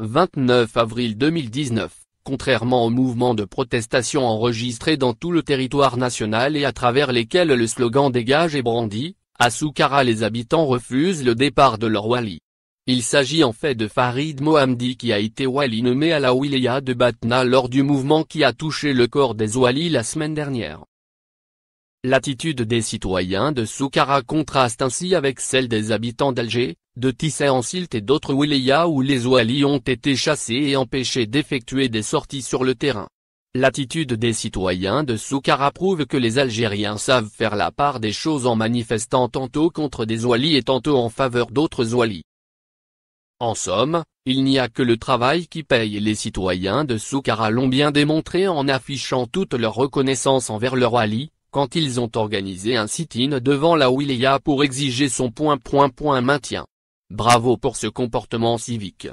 29 avril 2019, contrairement aux mouvements de protestation enregistrés dans tout le territoire national et à travers lesquels le slogan dégage et brandit, à Soukara les habitants refusent le départ de leur wali. Il s'agit en fait de Farid Mohamdi qui a été wali nommé à la wilaya de Batna lors du mouvement qui a touché le corps des wali la semaine dernière. L'attitude des citoyens de Soukara contraste ainsi avec celle des habitants d'Alger, de Tissé en Silt et d'autres wilayas où les Ouali ont été chassés et empêchés d'effectuer des sorties sur le terrain. L'attitude des citoyens de Soukara prouve que les Algériens savent faire la part des choses en manifestant tantôt contre des Ouali et tantôt en faveur d'autres walis En somme, il n'y a que le travail qui paye les citoyens de Soukara l'ont bien démontré en affichant toute leur reconnaissance envers leur Ouali, quand ils ont organisé un sit-in devant la Wilaya pour exiger son point point point maintien. Bravo pour ce comportement civique.